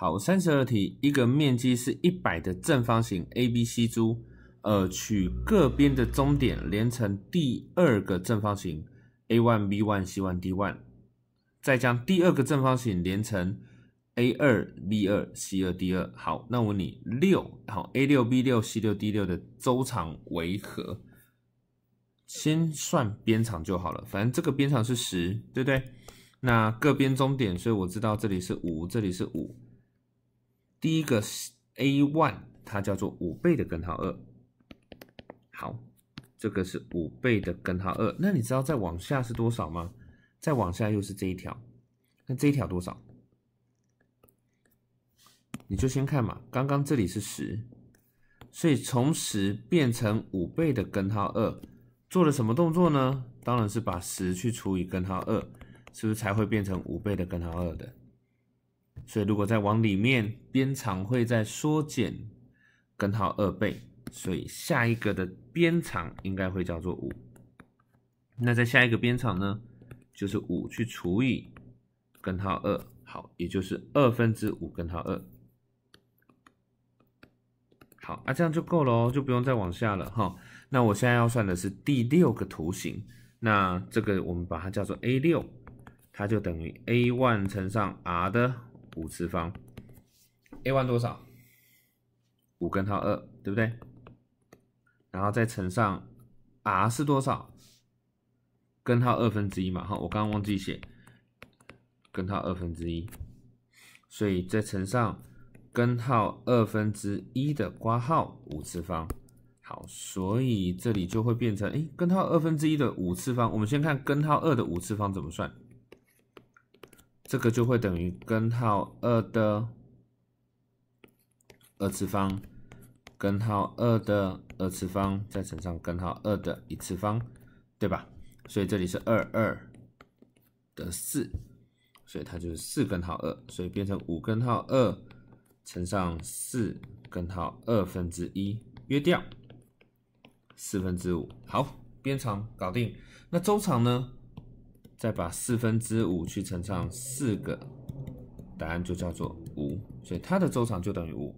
好，三十二题，一个面积是一百的正方形 A B C D，呃，取各边的中点连成第二个正方形 A 1 B 1 C 1 D 1，再将第二个正方形连成 A 2 B 2 C 2 D 2。好，那我问你六，好 A 6 B 6 C 6 D 6的周长为和？先算边长就好了，反正这个边长是十，对不对？那各边中点，所以我知道这里是五，这里是五。第一个是 a e 它叫做五倍的根号二。好，这个是五倍的根号二。那你知道再往下是多少吗？再往下又是这一条，看这一条多少？你就先看嘛，刚刚这里是十，所以从十变成五倍的根号二，做了什么动作呢？当然是把十去除以根号二，是不是才会变成五倍的根号二的？所以，如果再往里面，边长会再缩减根号二倍，所以下一个的边长应该会叫做五。那在下一个边长呢，就是五去除以根号二，好，也就是二分之五根号二。好，那这样就够了，哦，就不用再往下了哈。那我现在要算的是第六个图形，那这个我们把它叫做 A 六，它就等于 A one 乘上 R 的。五次方，a one 多少？五根号二，对不对？然后再乘上 r 是多少？根号二分之一嘛，好，我刚刚忘记写，根号二分之一，所以再乘上根号二分之一的括号五次方，好，所以这里就会变成，哎，根号二分之一的五次方，我们先看根号二的五次方怎么算。这个就会等于根号二的二次方，根号二的二次方再乘上根号二的一次方，对吧？所以这里是二二得四，所以它就是四根号二，所以变成五根号二乘上四根号二分之一，约掉四分之五。好，边长搞定，那周长呢？再把四分之五去乘上四个，答案就叫做五，所以它的周长就等于五。